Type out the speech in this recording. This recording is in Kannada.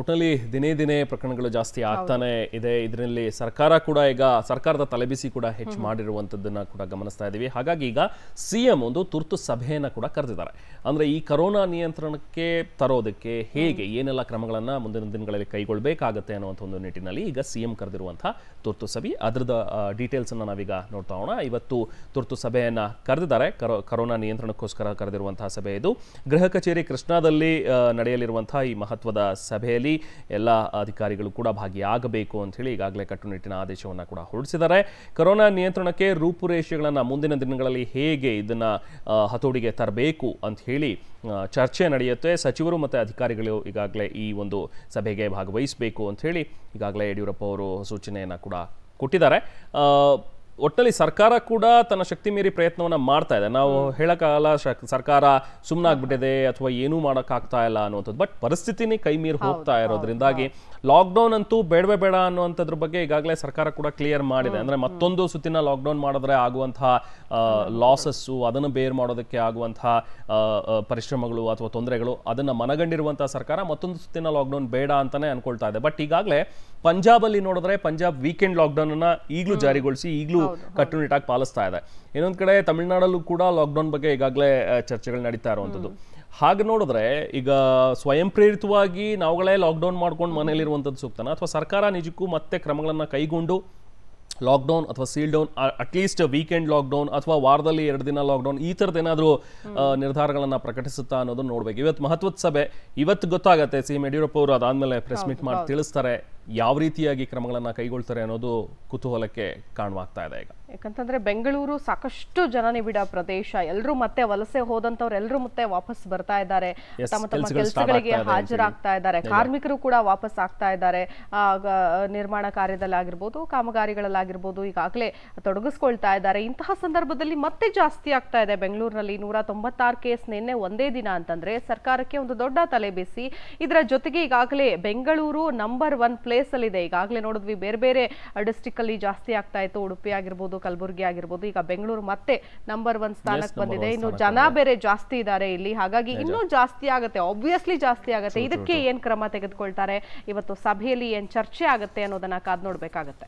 ಟೋಟಲಿ ದಿನೇ ದಿನೇ ಪ್ರಕರಣಗಳು ಜಾಸ್ತಿ ಆಗ್ತಾನೆ ಇದೆ ಇದರಲ್ಲಿ ಸರ್ಕಾರ ಕೂಡ ಈಗ ಸರ್ಕಾರದ ತಲೆಬಿಸಿ ಕೂಡ ಹೆಚ್ಚು ಮಾಡಿರುವಂತದ್ದನ್ನ ಕೂಡ ಗಮನಿಸ್ತಾ ಇದೀವಿ ಹಾಗಾಗಿ ಈಗ ಸಿಎಂ ಒಂದು ತುರ್ತು ಸಭೆಯನ್ನ ಕೂಡ ಕರೆದಿದ್ದಾರೆ ಅಂದ್ರೆ ಈ ಕರೋನಾ ನಿಯಂತ್ರಣಕ್ಕೆ ತರೋದಕ್ಕೆ ಹೇಗೆ ಏನೆಲ್ಲ ಕ್ರಮಗಳನ್ನ ಮುಂದಿನ ದಿನಗಳಲ್ಲಿ ಕೈಗೊಳ್ಳಬೇಕಾಗುತ್ತೆ ಅನ್ನುವಂಥ ಒಂದು ನಿಟ್ಟಿನಲ್ಲಿ ಈಗ ಸಿಎಂ ಎಂ ತುರ್ತು ಸಭೆ ಡೀಟೇಲ್ಸ್ ಅನ್ನ ನಾವೀಗ ನೋಡ್ತಾ ಹೋಣ ಇವತ್ತು ತುರ್ತು ಸಭೆಯನ್ನ ಕರೆದಿದ್ದಾರೆ ಕರೋನಾ ನಿಯಂತ್ರಣಕ್ಕೋಸ್ಕರ ಕರೆದಿರುವಂತಹ ಸಭೆ ಇದು ಗೃಹ ಕಚೇರಿ ಕೃಷ್ಣಾದಲ್ಲಿ ನಡೆಯಲಿರುವಂತಹ ಈ ಮಹತ್ವದ ಸಭೆಯಲ್ಲಿ ಸಭೆಯಲ್ಲಿ ಎಲ್ಲ ಅಧಿಕಾರಿಗಳು ಕೂಡ ಭಾಗಿಯಾಗಬೇಕು ಅಂತ ಹೇಳಿ ಈಗಾಗಲೇ ಕಟ್ಟುನಿಟ್ಟಿನ ಆದೇಶವನ್ನು ಕೂಡ ಹೊರಡಿಸಿದ್ದಾರೆ ಕೊರೋನಾ ನಿಯಂತ್ರಣಕ್ಕೆ ರೂಪುರೇಷೆಗಳನ್ನು ಮುಂದಿನ ದಿನಗಳಲ್ಲಿ ಹೇಗೆ ಇದನ್ನು ಹತೋಡಿಗೆ ತರಬೇಕು ಅಂತ ಹೇಳಿ ಚರ್ಚೆ ನಡೆಯುತ್ತೆ ಸಚಿವರು ಮತ್ತು ಅಧಿಕಾರಿಗಳು ಈಗಾಗಲೇ ಈ ಒಂದು ಸಭೆಗೆ ಭಾಗವಹಿಸಬೇಕು ಅಂತ ಹೇಳಿ ಈಗಾಗಲೇ ಯಡಿಯೂರಪ್ಪ ಅವರು ಸೂಚನೆಯನ್ನು ಕೂಡ ಕೊಟ್ಟಿದ್ದಾರೆ ಒಟ್ಟಲ್ಲಿ ಸರ್ಕಾರ ಕೂಡ ತನ್ನ ಶಕ್ತಿ ಮೀರಿ ಪ್ರಯತ್ನವನ್ನು ಮಾಡ್ತಾ ಇದೆ ನಾವು ಹೇಳೋಕ್ಕಾಗಲ್ಲ ಸರ್ಕಾರ ಸುಮ್ಮನಾಗ್ಬಿಟ್ಟಿದೆ ಅಥವಾ ಏನೂ ಮಾಡೋಕ್ಕಾಗ್ತಾ ಇಲ್ಲ ಅನ್ನುವಂಥದ್ದು ಬಟ್ ಪರಿಸ್ಥಿತಿನೇ ಕೈ ಮೀರಿ ಹೋಗ್ತಾ ಇರೋದ್ರಿಂದಾಗಿ ಲಾಕ್ಡೌನ್ ಅಂತೂ ಬೇಡವೇ ಬೇಡ ಅನ್ನುವಂಥದ್ರ ಬಗ್ಗೆ ಈಗಾಗಲೇ ಸರ್ಕಾರ ಕೂಡ ಕ್ಲಿಯರ್ ಮಾಡಿದೆ ಅಂದರೆ ಮತ್ತೊಂದು ಸುತ್ತಿನ ಲಾಕ್ಡೌನ್ ಮಾಡಿದ್ರೆ ಆಗುವಂತಹ ಲಾಸಸ್ಸು ಅದನ್ನು ಬೇರ್ ಮಾಡೋದಕ್ಕೆ ಆಗುವಂತಹ ಪರಿಶ್ರಮಗಳು ಅಥವಾ ತೊಂದರೆಗಳು ಅದನ್ನು ಮನಗಂಡಿರುವಂಥ ಸರ್ಕಾರ ಮತ್ತೊಂದು ಸುತ್ತಿನ ಲಾಕ್ಡೌನ್ ಬೇಡ ಅಂತಲೇ ಅನ್ಕೊಳ್ತಾ ಇದೆ ಬಟ್ ಈಗಾಗಲೇ ಪಂಜಾಬಲ್ಲಿ ನೋಡಿದ್ರೆ ಪಂಜಾಬ್ ವೀಕೆಂಡ್ ಲಾಕ್ಡೌನನ್ನು ಈಗಲೂ ಜಾರಿಗೊಳಿಸಿ ಈಗಲೂ ಕಟ್ಟುನಿಟ್ಟಾಗಿ ಪಾಲಿಸ್ತಾ ಇದೆ ಇನ್ನೊಂದು ಕಡೆ ತಮಿಳುನಾಡಲ್ಲೂ ಕೂಡ ಲಾಕ್ಡೌನ್ ಬಗ್ಗೆ ಈಗಾಗಲೇ ಚರ್ಚೆಗಳು ನಡೀತಾ ಇರುವಂಥದ್ದು ಹಾಗೆ ನೋಡಿದ್ರೆ ಈಗ ಸ್ವಯಂ ಪ್ರೇರಿತವಾಗಿ ನಾವುಗಳೇ ಲಾಕ್ಡೌನ್ ಮಾಡ್ಕೊಂಡು ಮನೆಯಲ್ಲಿರುವಂಥದ್ದು ಸೂಕ್ತನ ಅಥವಾ ಸರ್ಕಾರ ನಿಜಕ್ಕೂ ಮತ್ತೆ ಕ್ರಮಗಳನ್ನು ಕೈಗೊಂಡು ಲಾಕ್ಡೌನ್ ಅಥವಾ seal down at least weekend lockdown ಅಥವಾ ವಾರದಲ್ಲಿ ಎರಡು ದಿನ ಲಾಕ್ಡೌನ್ ಈ ತರದ ಏನಾದರೂ ನಿರ್ಧಾರಗಳನ್ನು ಪ್ರಕಟಿಸುತ್ತಾ ಅನ್ನೋದನ್ನ ನೋಡಬೇಕು ಇವತ್ತು ಮಹತ್ವದ ಸಭೆ ಇವತ್ತು ಗೊತ್ತಾಗತ್ತೆ ಸಿ ಯಡಿಯೂರಪ್ಪ ಅವರು ಅದಾದಮೇಲೆ ಪ್ರೆಸ್ ಮೀಟ್ ಮಾಡಿ ತಿಳಿಸ್ತಾರೆ ಯಾವ ರೀತಿಯಾಗಿ ಕ್ರಮಗಳನ್ನು ಕೈಗೊಳ್ತಾರೆ ಅನ್ನೋದು ಕುತೂಹಲಕ್ಕೆ ಕಾಣುವಾಗ್ತಾ ಇದೆ ಈಗ ಯಾಕಂತಂದ್ರೆ ಬೆಂಗಳೂರು ಸಾಕಷ್ಟು ಜನನಿಬಿಡ ಪ್ರದೇಶ ಎಲ್ಲರೂ ಮತ್ತೆ ವಲಸೆ ಹೋದಂತವ್ರು ಎಲ್ಲರೂ ಮತ್ತೆ ವಾಪಸ್ ಬರ್ತಾ ಇದ್ದಾರೆ ತಮ್ಮ ತಮ್ಮ ಕೆಲಸಗಳಿಗೆ ಹಾಜರಾಗ್ತಾ ಇದ್ದಾರೆ ಕಾರ್ಮಿಕರು ಕೂಡ ವಾಪಸ್ ಆಗ್ತಾ ಇದ್ದಾರೆ ನಿರ್ಮಾಣ ಕಾರ್ಯದಲ್ಲಾಗಿರ್ಬೋದು ಕಾಮಗಾರಿಗಳಲ್ಲಾಗಿರ್ಬೋದು ಈಗಾಗಲೇ ತೊಡಗಿಸ್ಕೊಳ್ತಾ ಇದ್ದಾರೆ ಇಂತಹ ಸಂದರ್ಭದಲ್ಲಿ ಮತ್ತೆ ಜಾಸ್ತಿ ಆಗ್ತಾ ಇದೆ ಬೆಂಗಳೂರಿನಲ್ಲಿ ನೂರ ತೊಂಬತ್ತಾರು ಕೇಸ್ ನಿನ್ನೆ ಒಂದೇ ದಿನ ಅಂತಂದ್ರೆ ಸರ್ಕಾರಕ್ಕೆ ಒಂದು ದೊಡ್ಡ ತಲೆಬೇಸಿ ಇದರ ಜೊತೆಗೆ ಈಗಾಗಲೇ ಬೆಂಗಳೂರು ನಂಬರ್ ಒನ್ ಪ್ಲೇಸ್ ಪ್ಲೇಸಲ್ಲಿದೆ ಈಗಾಗಲೇ ನೋಡಿದ್ವಿ ಬೇರೆ ಬೇರೆ ಅಲ್ಲಿ ಜಾಸ್ತಿ ಆಗ್ತಾ ಇತ್ತು ಉಡುಪಿ ಆಗಿರ್ಬೋದು ಕಲಬುರಗಿ ಆಗಿರ್ಬೋದು ಈಗ ಬೆಂಗಳೂರು ಮತ್ತೆ ನಂಬರ್ ಒನ್ ಸ್ಥಾನಕ್ಕೆ ಬಂದಿದೆ ಇನ್ನು ಜನ ಬೇರೆ ಜಾಸ್ತಿ ಇದ್ದಾರೆ ಇಲ್ಲಿ ಹಾಗಾಗಿ ಇನ್ನೂ ಜಾಸ್ತಿ ಆಗುತ್ತೆ ಆಬ್ವಿಯಸ್ಲಿ ಜಾಸ್ತಿ ಆಗುತ್ತೆ ಇದಕ್ಕೆ ಏನ್ ಕ್ರಮ ತೆಗೆದುಕೊಳ್ತಾರೆ ಇವತ್ತು ಸಭೆಯಲ್ಲಿ ಏನ್ ಚರ್ಚೆ ಆಗುತ್ತೆ ಅನ್ನೋದನ್ನ ಕಾದ್ ನೋಡ್ಬೇಕಾಗತ್ತೆ